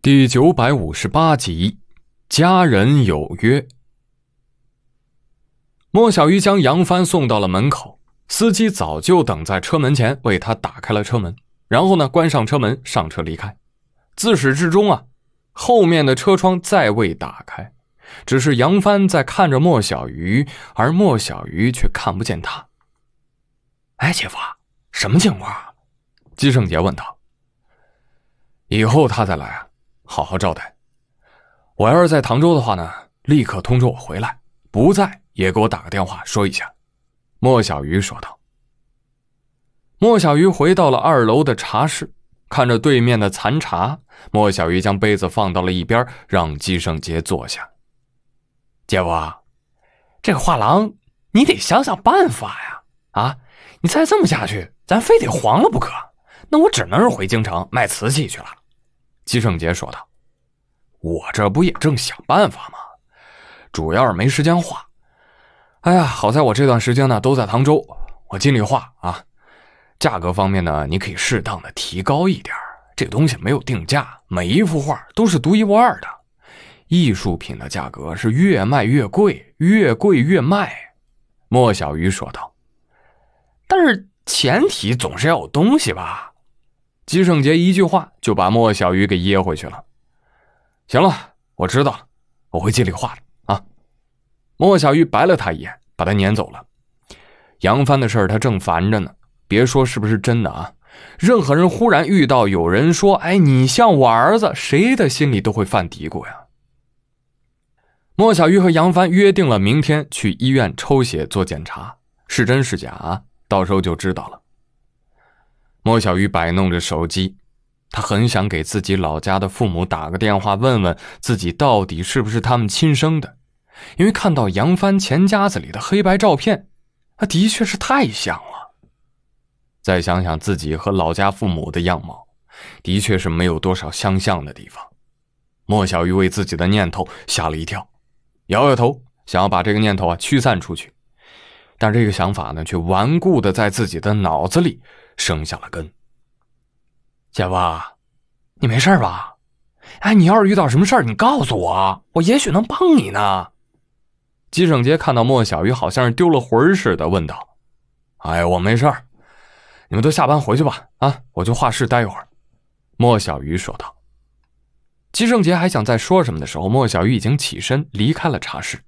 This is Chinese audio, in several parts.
第九百五十八集，家人有约。莫小鱼将杨帆送到了门口，司机早就等在车门前，为他打开了车门，然后呢关上车门上车离开。自始至终啊，后面的车窗再未打开，只是杨帆在看着莫小鱼，而莫小鱼却看不见他。哎，姐夫，什么情况？季胜杰问道。以后他再来啊。好好招待。我要是在唐州的话呢，立刻通知我回来；不在，也给我打个电话说一下。”莫小鱼说道。莫小鱼回到了二楼的茶室，看着对面的残茶，莫小鱼将杯子放到了一边，让季圣杰坐下。姐夫，这画廊，你得想想办法呀！啊，你再这么下去，咱非得黄了不可。那我只能是回京城卖瓷器去了。姬胜杰说道：“我这不也正想办法吗？主要是没时间画。哎呀，好在我这段时间呢都在唐州，我尽力画啊。价格方面呢，你可以适当的提高一点。这东西没有定价，每一幅画都是独一无二的。艺术品的价格是越卖越贵，越贵越卖。”莫小鱼说道：“但是前提总是要有东西吧。”姬胜杰一句话就把莫小鱼给噎回去了。行了，我知道了，我会记里话的啊。莫小鱼白了他一眼，把他撵走了。杨帆的事儿他正烦着呢，别说是不是真的啊。任何人忽然遇到有人说：“哎，你像我儿子”，谁的心里都会犯嘀咕呀。莫小鱼和杨帆约定了明天去医院抽血做检查，是真是假，啊？到时候就知道了。莫小鱼摆弄着手机，他很想给自己老家的父母打个电话，问问自己到底是不是他们亲生的。因为看到杨帆钱夹子里的黑白照片，啊，的确是太像了。再想想自己和老家父母的样貌，的确是没有多少相像的地方。莫小鱼为自己的念头吓了一跳，摇摇头，想要把这个念头啊驱散出去。但这个想法呢，却顽固的在自己的脑子里生下了根。姐夫，你没事吧？哎，你要是遇到什么事儿，你告诉我，我也许能帮你呢。姬圣杰看到莫小鱼好像是丢了魂似的，问道：“哎，我没事儿，你们都下班回去吧。啊，我去画室待一会儿。”莫小鱼说道。姬圣杰还想再说什么的时候，莫小鱼已经起身离开了茶室。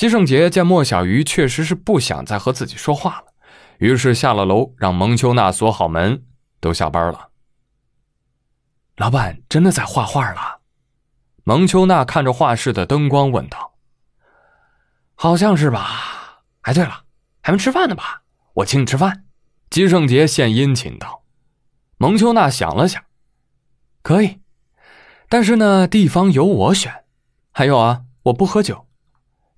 金圣杰见莫小鱼确实是不想再和自己说话了，于是下了楼，让蒙秋娜锁好门。都下班了，老板真的在画画了？蒙秋娜看着画室的灯光问道：“好像是吧？哎，对了，还没吃饭呢吧？我请你吃饭。”金圣杰献殷勤道。蒙秋娜想了想：“可以，但是呢，地方由我选。还有啊，我不喝酒。”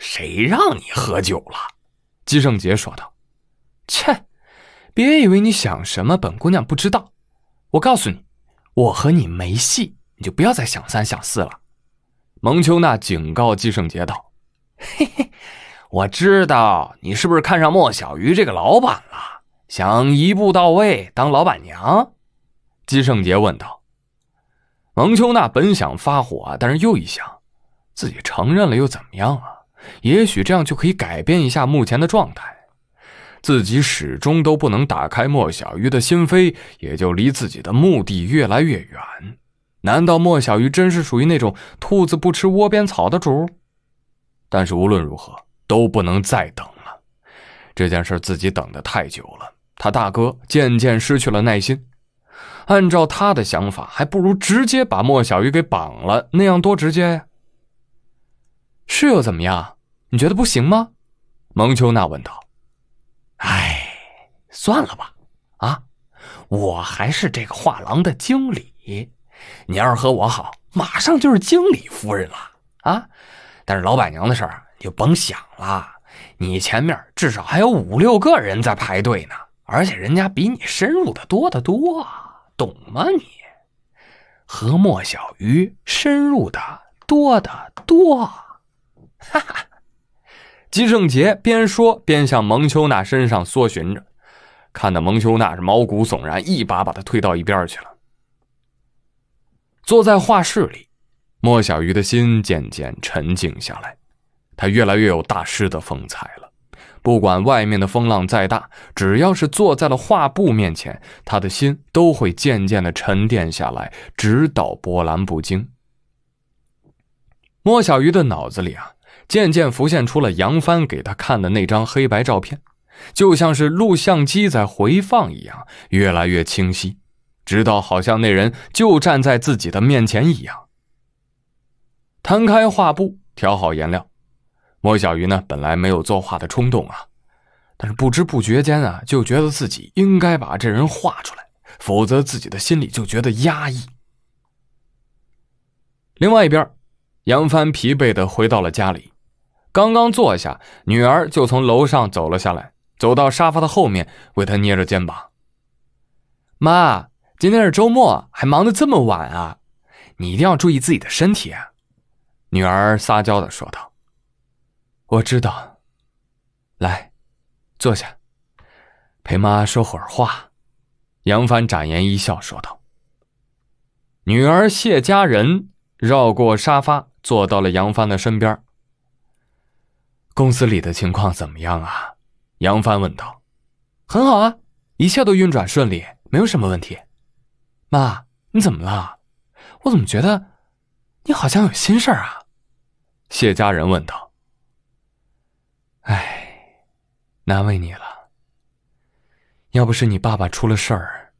谁让你喝酒了？姬胜杰说道。“切，别以为你想什么，本姑娘不知道。我告诉你，我和你没戏，你就不要再想三想四了。”蒙秋娜警告姬胜杰道。“嘿嘿，我知道你是不是看上莫小鱼这个老板了，想一步到位当老板娘？”姬胜杰问道。蒙秋娜本想发火，但是又一想，自己承认了又怎么样啊？也许这样就可以改变一下目前的状态。自己始终都不能打开莫小鱼的心扉，也就离自己的目的越来越远。难道莫小鱼真是属于那种兔子不吃窝边草的主？但是无论如何都不能再等了。这件事自己等的太久了。他大哥渐渐失去了耐心。按照他的想法，还不如直接把莫小鱼给绑了，那样多直接呀。是又怎么样？你觉得不行吗？蒙秋娜问道。“哎，算了吧，啊，我还是这个画廊的经理。你要是和我好，马上就是经理夫人了啊。但是老板娘的事儿就甭想了。你前面至少还有五六个人在排队呢，而且人家比你深入的多得多，懂吗？你和莫小鱼深入的多得多。”哈哈，姬圣杰边说边向蒙秋娜身上搜寻着，看得蒙秋娜是毛骨悚然，一把把他推到一边去了。坐在画室里，莫小鱼的心渐渐沉静下来，他越来越有大师的风采了。不管外面的风浪再大，只要是坐在了画布面前，他的心都会渐渐的沉淀下来，直到波澜不惊。莫小鱼的脑子里啊。渐渐浮现出了杨帆给他看的那张黑白照片，就像是录像机在回放一样，越来越清晰，直到好像那人就站在自己的面前一样。摊开画布，调好颜料，莫小鱼呢，本来没有作画的冲动啊，但是不知不觉间啊，就觉得自己应该把这人画出来，否则自己的心里就觉得压抑。另外一边，杨帆疲惫的回到了家里。刚刚坐下，女儿就从楼上走了下来，走到沙发的后面，为他捏着肩膀。妈，今天是周末，还忙得这么晚啊？你一定要注意自己的身体。”啊。”女儿撒娇的说道。“我知道，来，坐下，陪妈说会儿话。”杨帆展颜一笑说道。女儿谢佳人绕过沙发，坐到了杨帆的身边。公司里的情况怎么样啊？杨帆问道。“很好啊，一切都运转顺利，没有什么问题。”妈，你怎么了？我怎么觉得你好像有心事儿啊？”谢家人问道。“哎，难为你了。要不是你爸爸出了事儿，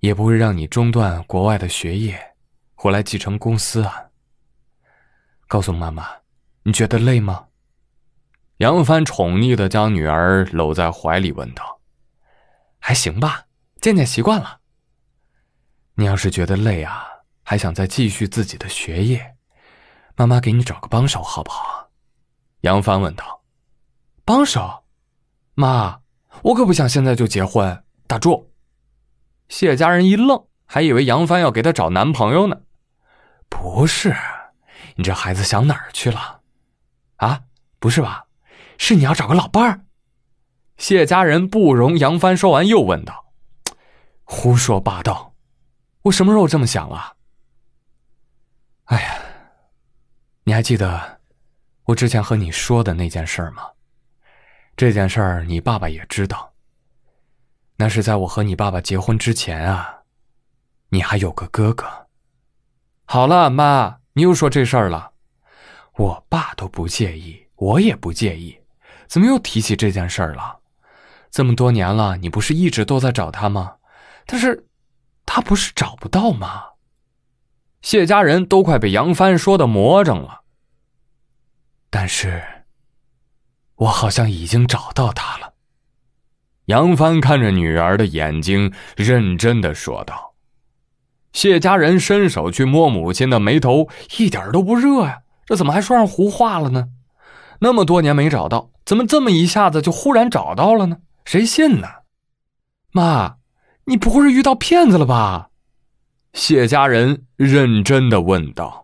也不会让你中断国外的学业，回来继承公司啊。”告诉妈妈，你觉得累吗？杨帆宠溺的将女儿搂在怀里，问道：“还行吧，渐渐习惯了。你要是觉得累啊，还想再继续自己的学业，妈妈给你找个帮手，好不好？”杨帆问道。“帮手？妈，我可不想现在就结婚。”打住！谢家人一愣，还以为杨帆要给她找男朋友呢。“不是，你这孩子想哪儿去了？啊，不是吧？”是你要找个老伴儿？谢家人不容杨帆说完，又问道：“胡说八道！我什么时候这么想了？”哎呀，你还记得我之前和你说的那件事吗？这件事你爸爸也知道。那是在我和你爸爸结婚之前啊，你还有个哥哥。好了，妈，你又说这事儿了。我爸都不介意，我也不介意。怎么又提起这件事儿了？这么多年了，你不是一直都在找他吗？但是，他不是找不到吗？谢家人都快被杨帆说的魔怔了。但是，我好像已经找到他了。杨帆看着女儿的眼睛，认真的说道。谢家人伸手去摸母亲的眉头，一点都不热呀，这怎么还说上胡话了呢？那么多年没找到。怎么这么一下子就忽然找到了呢？谁信呢？妈，你不会是遇到骗子了吧？谢家人认真的问道。